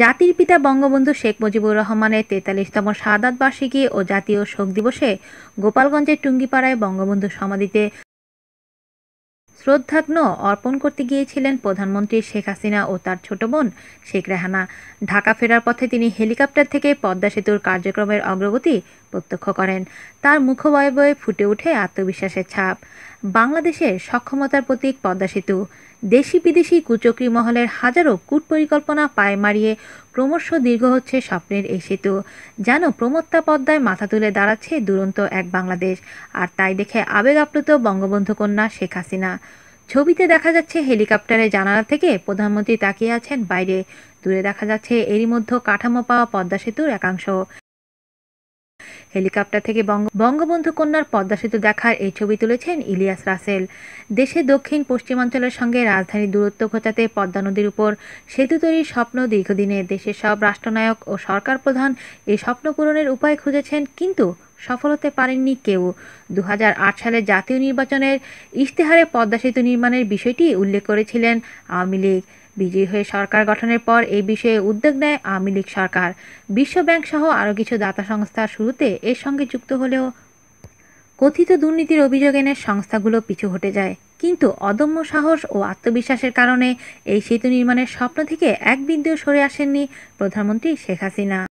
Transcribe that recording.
জাতির পিতা বঙ্গবন্ধু শেখ মুজিবুর রহমানের তেতাল্লিশতম সাদাত বার্ষিকী ও জাতীয় শোক দিবসে গোপালগঞ্জের টুঙ্গিপাড়ায় বঙ্গবন্ধু সমাধিতে শ্রদ্ধাগ্ন অর্পণ করতে গিয়েছিলেন প্রধানমন্ত্রী শেখ হাসিনা ও তার ছোট বোন শেখ রেহানা ঢাকা ফেরার পথে তিনি হেলিকপ্টার থেকে পদ্মা সেতুর কার্যক্রমের অগ্রগতি প্রত্যক্ষ করেন তার মুখবয়বয়ে ফুটে উঠে আত্মবিশ্বাসের ছাপ বাংলাদেশের সক্ষমতার প্রতীক পদ্মা সেতু দেশি বিদেশি কুচক্রি মহলের হাজারো কূট পরিকল্পনা পায়ে মারিয়ে ক্রমশ দীর্ঘ হচ্ছে স্বপ্নের এই সেতু যেন প্রমত্তা পদ্মায় মাথা তুলে দাঁড়াচ্ছে দুরন্ত এক বাংলাদেশ আর তাই দেখে আবেগ আপ্লুত বঙ্গবন্ধু কন্যা শেখ হাসিনা ছবিতে দেখা যাচ্ছে হেলিকপ্টারে জানালা থেকে প্রধানমন্ত্রী তাকিয়ে আছেন বাইরে দূরে দেখা যাচ্ছে এরই মধ্যে কাঠামো পাওয়া পদ্মা সেতুর একাংশ হেলিকপ্টার থেকে বঙ্গবন্ধু কন্যার পদ্মা সেতু দেখার এই ছবি তুলেছেন ইলিয়াস রাসেল দেশে দক্ষিণ পশ্চিমাঞ্চলের সঙ্গে রাজধানীর দূরত্ব ঘোচাতে পদ্মা নদীর উপর সেতু তৈরির স্বপ্ন দীর্ঘদিনে দেশের সব রাষ্ট্রনায়ক ও সরকার প্রধান এই স্বপ্ন পূরণের উপায় খুঁজেছেন কিন্তু সফল হতে পারেননি কেউ দু সালে জাতীয় নির্বাচনের ইশতেহারে পদ্মা সেতু নির্মাণের বিষয়টি উল্লেখ করেছিলেন আওয়ামী লীগ বিজয়ী হয়ে সরকার গঠনের পর এই বিষয়ে উদ্যোগ নেয় আওয়ামী লীগ সরকার বিশ্বব্যাংক সহ আরও কিছু দাতা সংস্থা শুরুতে এর সঙ্গে যুক্ত হলেও কথিত দুর্নীতির অভিযোগ এনে সংস্থাগুলো পিছু হটে যায় কিন্তু অদম্য সাহস ও আত্মবিশ্বাসের কারণে এই সেতু নির্মাণের স্বপ্ন থেকে এক বিন্দু সরে আসেননি প্রধানমন্ত্রী শেখ হাসিনা